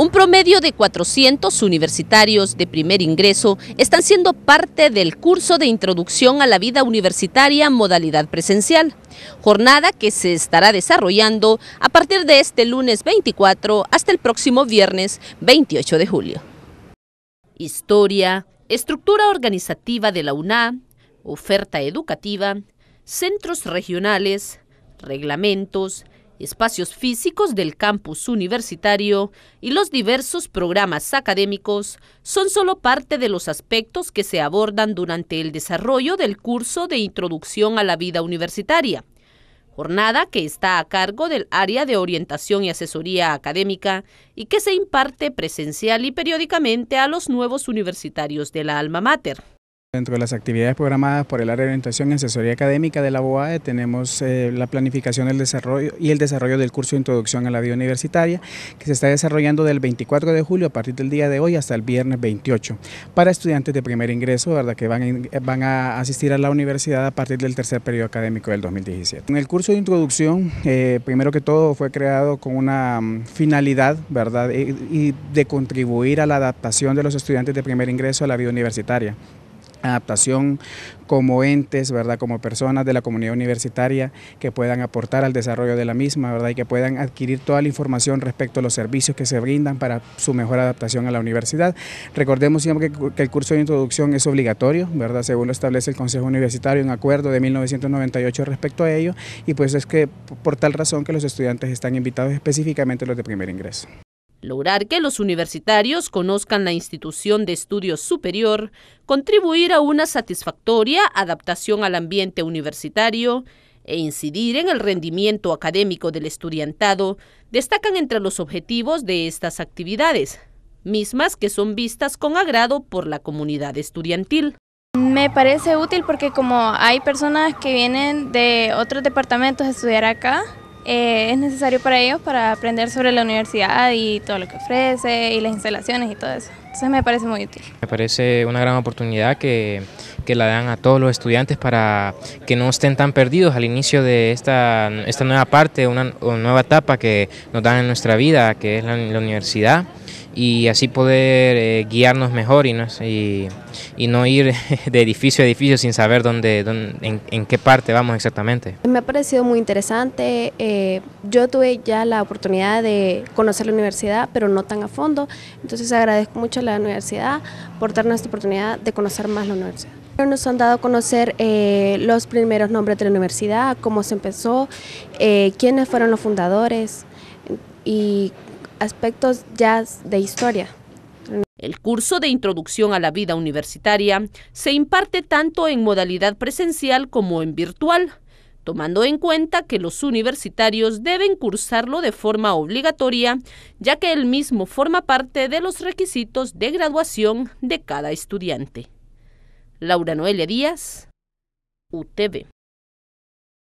Un promedio de 400 universitarios de primer ingreso están siendo parte del curso de introducción a la vida universitaria modalidad presencial, jornada que se estará desarrollando a partir de este lunes 24 hasta el próximo viernes 28 de julio. Historia, estructura organizativa de la UNA, oferta educativa, centros regionales, reglamentos, espacios físicos del campus universitario y los diversos programas académicos son solo parte de los aspectos que se abordan durante el desarrollo del curso de Introducción a la Vida Universitaria, jornada que está a cargo del área de orientación y asesoría académica y que se imparte presencial y periódicamente a los nuevos universitarios de la alma mater. Dentro de las actividades programadas por el área de orientación y asesoría académica de la BOAE tenemos eh, la planificación desarrollo y el desarrollo del curso de introducción a la vida universitaria que se está desarrollando del 24 de julio a partir del día de hoy hasta el viernes 28 para estudiantes de primer ingreso ¿verdad? que van, a asistir a la universidad a partir del tercer periodo académico del 2017. En el curso de introducción, eh, primero que todo fue creado con una mm, finalidad ¿verdad? Eh, y de contribuir a la adaptación de los estudiantes de primer ingreso a la vida universitaria adaptación como entes, ¿verdad? como personas de la comunidad universitaria que puedan aportar al desarrollo de la misma ¿verdad? y que puedan adquirir toda la información respecto a los servicios que se brindan para su mejor adaptación a la universidad. Recordemos siempre que, el curso de introducción es obligatorio, ¿verdad? según lo establece el Consejo Universitario en acuerdo de 1998 respecto a ello y pues es que por tal razón que los estudiantes están invitados específicamente los de primer ingreso lograr que los universitarios conozcan la institución de estudios superior, contribuir a una satisfactoria adaptación al ambiente universitario e incidir en el rendimiento académico del estudiantado, destacan entre los objetivos de estas actividades, mismas que son vistas con agrado por la comunidad estudiantil. Me parece útil porque como hay personas que vienen de otros departamentos a estudiar acá, eh, es necesario para ellos para aprender sobre la universidad y todo lo que ofrece y las instalaciones y todo eso. Entonces me parece muy útil. Me parece una gran oportunidad que, que la dan a todos los estudiantes para que no estén tan perdidos al inicio de esta, esta nueva parte, una, nueva etapa que nos dan en nuestra vida, que es la, la universidad y así poder eh, guiarnos mejor y, y, no ir de edificio a edificio sin saber dónde, en, qué parte vamos exactamente. Me ha parecido muy interesante. Eh, yo tuve ya la oportunidad de conocer la universidad, pero no tan a fondo. Entonces agradezco mucho a la universidad por darnos esta oportunidad de conocer más la universidad. Nos han dado a conocer eh, los primeros nombres de la universidad, cómo se empezó, quiénes fueron los fundadores y aspectos ya de historia. El curso de Introducción a la Vida Universitaria se imparte tanto en modalidad presencial como en virtual, tomando en cuenta que los universitarios deben cursarlo de forma obligatoria, ya que el mismo forma parte de los requisitos de graduación de cada estudiante. Laura Noelia Díaz, UTV.